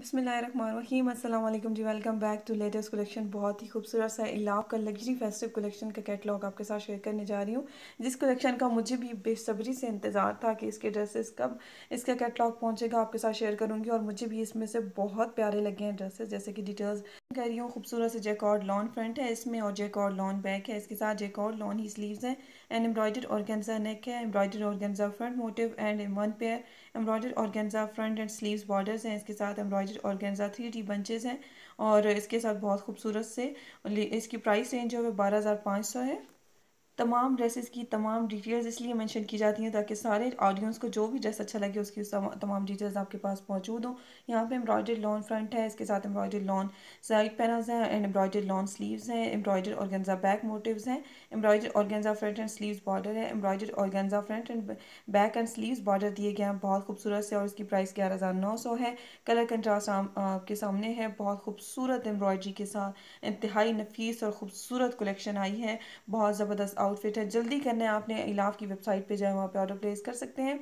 बसमीम अल्लाम जी welcome back to latest collection बहुत ही खूबसूरत सा इलाव का लग्जरी फेस्टिव कलेक्शन का कैटलॉग आपके साथ शेयर करने जा रही हूँ जिस कलेक्शन का मुझे भी बेसब्री से इंतज़ार था कि इसके ड्रेसेस कब इसका कैटलॉग पहुँचेगा आपके साथ शेयर करूँगी और मुझे भी इसमें से बहुत प्यारे लगे हैं ड्रेसेस जैसे कि डिटेल्स कह रही हूँ खूबसूरत से जेकॉर्ड लॉन फ्रंट है इसमें और जेकॉर्ड लॉन बैक है इसके साथ जेकॉर्ड लॉन ही स्लीवस हैं एंड एम्ब्रॉयडर्ड और नेक है एम्ब्रॉयडर्ड और front motif and one pair embroider organza front and sleeves borders हैं इसके साथ embroider organza three D bunches हैं और इसके साथ बहुत खूबसूरत से इसकी प्राइस रेंज जो है बारह हज़ार पाँच सौ है तमाम ड्रेसेस की तमाम डिटेल्स इसलिए मेंशन की जाती हैं ताकि सारे ऑडियंस को जो भी ड्रेस अच्छा लगे उसकी तमाम डिटेल्स आपके पास मौजूद हो यहाँ पे एम्ब्रॉयडर लॉन फ्रंट है इसके साथ एम्ब्रॉयडर लॉन साइड पैनल्स हैं एंड एम्ब्रॉयडर लॉन स्लीव्स हैं एम्ब्रॉयडर ऑर्गेंजा बैक मोटिवस हैं embroider organza front and sleeve border है embroider organza front and back and sleeve border दिए गए हैं बहुत खूबसूरत से और इसकी प्राइस ग्यारह हज़ार नौ सौ है कलर कंट्रास्ट आपके सामने है बहुत खूबसूरत एम्ब्रॉयडरी के साथ इंतहाई नफीस और खूबसूरत कलेक्शन आई है बहुत ज़बरदस्त आउटफिट है जल्दी करना है आपने इलाफ की वेबसाइट पे जाए वहाँ पे ऑर्डर प्लेस कर सकते हैं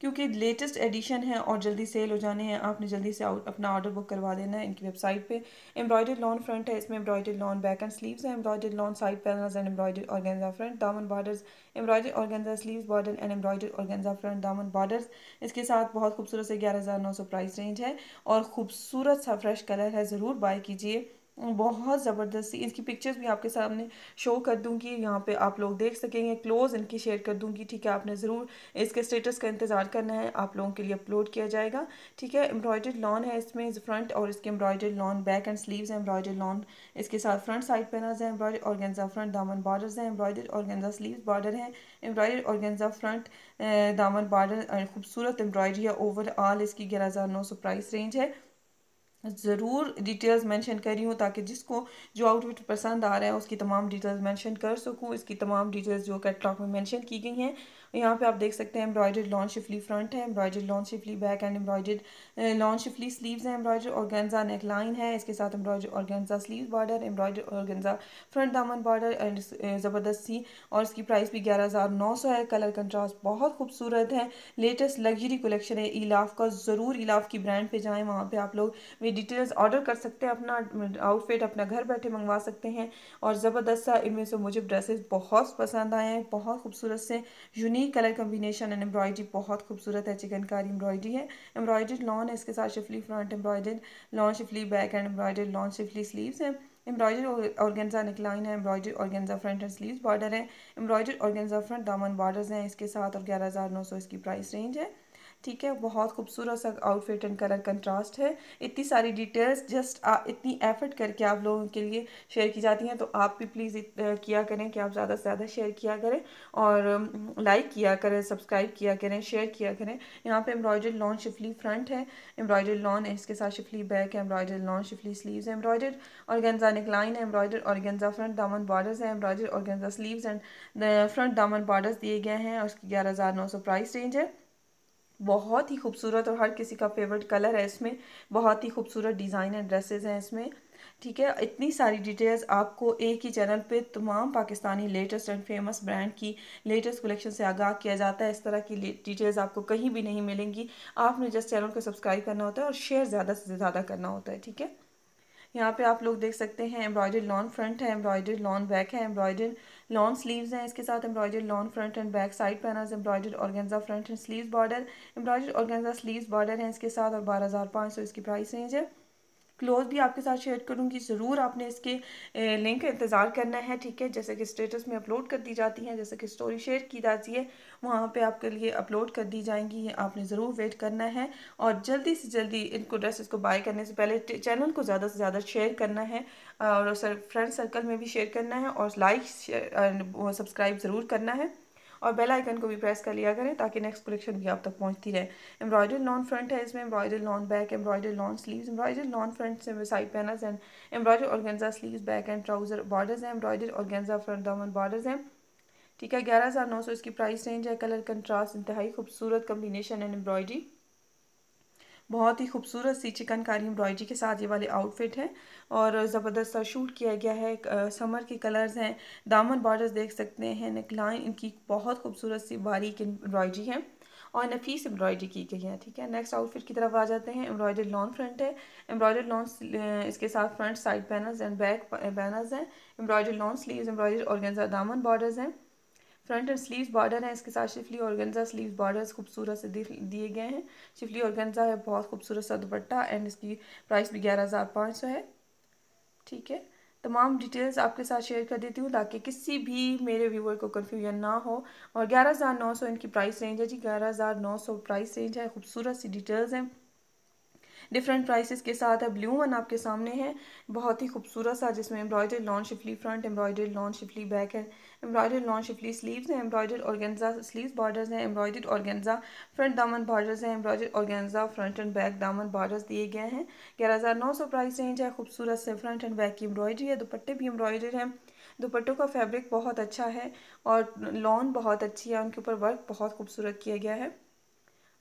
क्योंकि लेटेस्ट एडिशन है और जल्दी सेल हो जाने हैं आपने जल्दी से अपना ऑर्डर बुक करवा देना है इनकी वेबसाइट पे एम्ब्रॉयडर्ड लॉन फ्रंट है इसमें embroidered lawn back and sleeves है embroidered lawn side panels and embroidered organza front दामन borders embroidered organza sleeves border and embroidered organza front दामन बॉर्डर्स इसके साथ बहुत खूबसूरत से ग्यारह हज़ार नौ सौ प्राइस रेंज है और खूबसूरत सा फ्रेश कलर है ज़रूर बाय कीजिए बहुत ज़बरदस्ती इसकी पिक्चर्स भी आपके सामने शो कर दूंगी यहाँ पे आप लोग देख सकेंगे क्लोज़ इनकी शेयर कर दूंगी ठीक है आपने ज़रूर इसके स्टेटस का इंतज़ार करना है आप लोगों के लिए अपलोड किया जाएगा ठीक है एम्ब्रॉयडर्ड लॉन है इसमें फ्रंट और इसके embroidered lawn back and sleeve है एम्ब्रॉयडर्ड लॉन इसके साथ फ्रंट साइड पेनाज है एम्ब्रॉयडर ऑर्गेंजा फ्रंट दामन बॉर्डर है एम्ब्रॉयडर ऑर्गेंजा स्लीव बॉर्डर हैं एम्ब्रॉयडर ऑर्गेंजा फ्रंट दामन बॉर्डर खूबसूरत एम्ब्रॉयडरी है ओवरऑल इसकी ग्यारह हज़ार नौ सौ प्राइस रेंज है ज़रूर डिटेल्स मेंशन करी हूँ ताकि जिसको जो आउटफिट पसंद आ रहा है उसकी तमाम डिटेल्स मेंशन कर सकूँ इसकी तमाम डिटेल्स जो कैटलॉग में मेंशन की गई हैं यहाँ पे आप देख सकते हैं एम्ब्रॉयडेड लॉन्च शिफली फ्रंट है embroidered lawn schiffli back and embroidered lawn schiffli sleeves हैं और ऑर्गेन्जा नेक लाइन है इसके साथ और ऑर्गेन्जा स्लीव बॉर्डर और ऑर्गेन्जा फ्रंट दामन बॉर्डर एंड ज़बरदस्त सी और इसकी प्राइस भी ग्यारह हज़ार नौ सौ है कलर कंट्रास्ट बहुत खूबसूरत है लेटेस्ट लग्जरी कलेक्शन है इलाफ का ज़रूर ईलाफ की ब्रांड पे जाएँ वहाँ पे आप लोग वे डिटेल्स ऑर्डर कर सकते हैं अपना आउटफिट uh, अपना घर बैठे मंगवा सकते हैं और ज़बरदस्त सा इनमें से मुझे ड्रेसेस बहुत पसंद आए हैं बहुत खूबसूरत से unique colour combination and embroidery बहुत खूबसूरत है चिकनकारी एम्ब्रॉयडरी है एम्ब्रॉयडर्ड लॉन है इसके साथ schiffli front embroidered lawn schiffli back and embroidered lawn schiffli sleeves हैं एम्ब्रॉयडर ऑर्गेन्जा निकलाइन है embroider organza front and sleeves border है एम्ब्रॉयडर ऑर्गेन्जा फ्रंट दामन बॉर्डर्स हैं इसके साथ और ग्यारह हज़ार नौ सौ इसकी प्राइस रेंज है ठीक है बहुत खूबसूरत सा आउटफिट एंड कलर कंट्रास्ट है इतनी सारी डिटेल्स जस्ट आ, इतनी एफर्ट करके आप लोगों के लिए शेयर की जाती हैं तो आप भी प्लीज़ किया करें कि आप ज़्यादा से ज़्यादा शेयर किया करें और लाइक किया करें सब्सक्राइब किया करें शेयर किया करें यहाँ पे एम्ब्रॉयडर्ड लॉन शिफली फ्रंट है एम्ब्रॉयडर्ड लॉन है इसके साथ शिफली बैक है एम्ब्रॉयडर्ड लॉन शिफली स्लीव है एम्ब्रॉयडर्ड ऑर्गेन्जा निकलाइन है एम्ब्रॉयडर्ड ऑर्गेन्जा फ्रंट दामन बॉर्डर्स है embroidered organza sleeves and front दामन बॉर्डर्स दिए गए हैं और उसकी ग्यारह हज़ार नौ सौ प्राइस रेंज है बहुत ही खूबसूरत और हर किसी का फेवरेट कलर है इसमें बहुत ही खूबसूरत डिज़ाइन एंड ड्रेसेस हैं इसमें ठीक है इतनी सारी डिटेल्स आपको एक ही चैनल पे तमाम Pakistani latest and famous brand की लेटेस्ट कलेक्शन से आगाह किया जाता है इस तरह की डिटेल्स आपको कहीं भी नहीं मिलेंगी आपने जस्ट चैनल को सब्सक्राइब करना होता है और शेयर ज़्यादा से ज़्यादा करना होता है ठीक है यहाँ पे आप लोग देख सकते हैं एम्ब्रॉयडर्ड लॉन फ्रंट है एम्ब्रॉयडर्ड लॉन बैक है एम्ब्रॉयडर्ड लॉन्ग स्लीव्स हैं इसके साथ embroidered long front and back side panel embroidered organza front and sleeves border embroidered organza sleeves border है इसके साथ और बारह हज़ार पाँच सौ इसकी प्राइस रेंज है क्लोथ भी आपके साथ शेयर करूँगी ज़रूर आपने इसके लिंक इंतज़ार करना है ठीक है जैसे कि स्टेटस में अपलोड कर दी जाती हैं जैसे कि स्टोरी शेयर की जाती है वहाँ पे आपके लिए अपलोड कर दी जाएंगी ये आपने ज़रूर वेट करना है और जल्दी से जल्दी इनको ड्रेसेस को बाय करने से पहले चैनल को ज़्यादा से ज़्यादा शेयर करना है और फ्रेंड सर्कल में भी शेयर करना है और लाइक सब्सक्राइब ज़रूर करना है और बेल आइकन को भी प्रेस कर लिया करें ताकि नेक्स्ट कलेक्शन भी आप तक पहुंचती रहे एम्ब्रॉयडर लॉन फ्रंट है इसमें embroider lawn back embroider lawn sleeves embroider lawn front से side panels and embroider organza sleeves back and trouser borders हैं एम्ब्रॉयडर ऑर्गेंजा फ्रंट दामन बॉर्डर्स हैं ठीक है ग्यारह हज़ार नौ सौ इसकी प्राइस रेंज है कलर कंट्रास्ट इंतहाई खूबसूरत कम्बिनेशन एंड एम्ब्रॉयडरी बहुत ही खूबसूरत सी चिकनकारी एम्ब्रॉयडरी के साथ ये वाले आउटफिट हैं और ज़बरदस्त सा शूट किया गया है समर के कलर्स हैं दामन बॉर्डर्स देख सकते हैं नेकलाइन इनकी बहुत खूबसूरत सी बारीक एम्ब्रॉयडरी है और नफीस एम्ब्रॉयडरी की गई है ठीक है नेक्स्ट आउटफिट की तरफ आ जाते हैं एम्ब्रॉयडर लॉन्ग फ्रंट है एम्ब्रॉयडर लॉन्ग इसके साथ front side banners and back banners हैं एम्ब्रॉयडर लॉन्ग स्लीव्स एम्ब्रॉयडर और दामन बॉर्डर्स हैं फ्रंट एंड स्लीव्स बॉर्डर है इसके साथ शिफली ऑर्गेंजा स्लीव्स बॉर्डर्स खूबसूरत से दिए गए हैं शिफली ऑर्गेंजा है बहुत खूबसूरत सा दुपट्टा एंड इसकी प्राइस भी ग्यारह हज़ार पाँच सौ है ठीक है तमाम डिटेल्स आपके साथ शेयर कर देती हूँ ताकि किसी भी मेरे व्यूवर को कन्फ्यूजन ना हो और ग्यारह हज़ार नौ सौ इनकी प्राइस रेंज है जी ग्यारह हज़ार नौ सौ प्राइस रेंज है खूबसूरत सी डिटेल्स हैं डिफरेंट प्राइसेस के साथ है ब्लू वन आपके सामने है बहुत ही खूबसूरत सा जिसमें embroider lawn schiffli front embroider lawn schiffli back है एम्ब्रॉयडर लॉन शिफली स्लीव्स हैं एम्ब्रॉयडर ऑर्गेंजा स्लीव्स बॉर्डर्स हैं एम्ब्रॉयडर ऑर्गेंजा फ्रंट दामन बॉर्डर्स हैं embroider organza front and back दामन बॉर्डर्स दिए गए हैं ग्यारह हज़ार नौ सौ प्राइस रेंज है खूबसूरत से फ्रंट एंड बैक की एम्ब्रॉयडरी है दुपट्टे भी एम्ब्रॉयडर हैं दुपट्टों का फैब्रिक बहुत अच्छा है और लॉन बहुत अच्छी है उनके ऊपर वर्क बहुत खूबसूरत किया गया है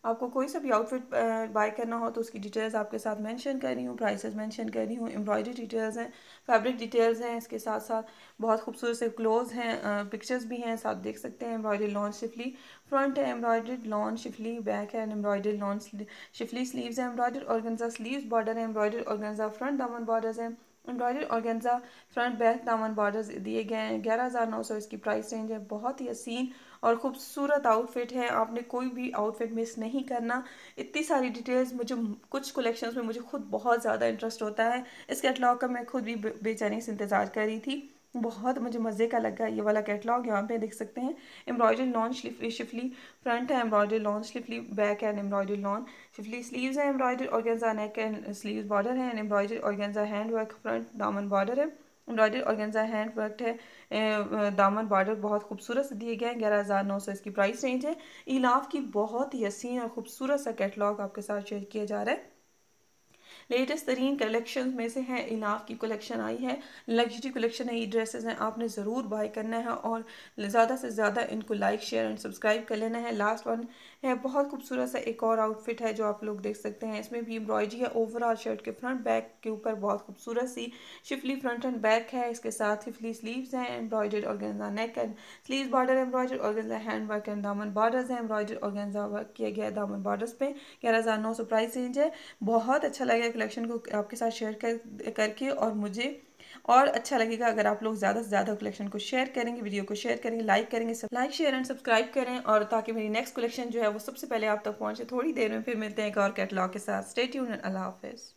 आपको कोई सा भी आउटफिट बाय करना हो तो उसकी डिटेल्स आपके साथ मेंशन कर रही हूँ प्राइसेस मेंशन कर रही हूँ एम्ब्रॉयडरी डिटेल्स हैं फैब्रिक डिटेल्स हैं इसके साथ साथ बहुत खूबसूरत से क्लोज हैं पिक्चर्स भी हैं साथ देख सकते हैं एम्ब्रॉयडरी लॉन शिफली फ्रंट है एम्ब्रॉयडरी लॉन शिफली बैक है एम्ब्रॉयडरी लॉन शिफली स्लीव्स हैं एम्ब्रॉयडर्ड ऑर्गेंजा स्लीव बॉर्डर है एम्ब्रॉयडर्ड ऑर्गेंजा फ्रंट दामन बॉर्डर है एम्ब्रॉयडरी ऑर्गेंजा फ्रंट बैक दामन बॉर्डर दिए गए हैं ग्यारह हज़ार नौ सौ इसकी प्राइस रेंज है बहुत ही हसीन और ख़ूबसूरत आउटफिट है आपने कोई भी आउटफिट मिस नहीं करना इतनी सारी डिटेल्स मुझे कुछ कलेक्शंस में मुझे खुद बहुत ज़्यादा इंटरेस्ट होता है इस कैटलॉग का मैं खुद भी बेचैनी से इंतज़ार कर रही थी बहुत मुझे मज़े का लगा ये वाला कैटलॉग यहाँ पे देख सकते हैं एम्ब्रॉयडरी लॉन शिफली फ्रंट है embroidery lawn schiffli back and embroidery lawn schiffli sleeves है embroidery organza neck and sleeves border है and embroidery organza hand work front दामन बॉर्डर है एम्ब्रॉयडरी ऑर्गेन्जा हैंड वर्क है दामन बॉर्डर बहुत खूबसूरत से दिए गए हैं ग्यारह हज़ार नौ सौ इसकी प्राइस रेंज है इलाफ की बहुत ही हसीन और खूबसूरत सा कैटलॉग आपके साथ शेयर किया जा रहा है लेटेस्ट तरीन कलेक्शन में से है इनाफ की कलेक्शन आई है लग्जरी कलेक्शन है ये ड्रेसेस हैं आपने ज़रूर बाय करना है और ज़्यादा से ज़्यादा इनको लाइक शेयर एंड सब्सक्राइब कर लेना है लास्ट वन है बहुत खूबसूरत सा एक और आउटफिट है जो आप लोग देख सकते हैं इसमें भी एम्ब्रॉयडरी है ओवरऑल शर्ट के फ्रंट बैक के ऊपर बहुत खूबसूरत सी शिफली फ्रंट एंड बैक है इसके साथ हिफली स्लीव्स हैं embroidered organza neck and sleeve border और ऑर्गेंजा हैंड वर्क एंड दामन बॉर्डर्स हैं और ऑर्गेंजा वर्क किया गया है दामन बॉर्डर्स पे ग्यारह हज़ार नौ सौ प्राइस रेंज है बहुत अच्छा लगेगा कलेक्शन को आपके साथ शेयर कर करके और मुझे और अच्छा लगेगा अगर आप लोग ज़्यादा से ज़्यादा कलेक्शन को शेयर करेंगे वीडियो को शेयर करेंगे लाइक करेंगे सब लाइक शेयर एंड सब्सक्राइब करें और ताकि मेरी नेक्स्ट कलेक्शन जो है वो सबसे पहले आप तक पहुँचे थोड़ी देर में फिर मिलते हैं एक और कैटलॉग के साथ स्टेट यून अल्लाह हाफिज़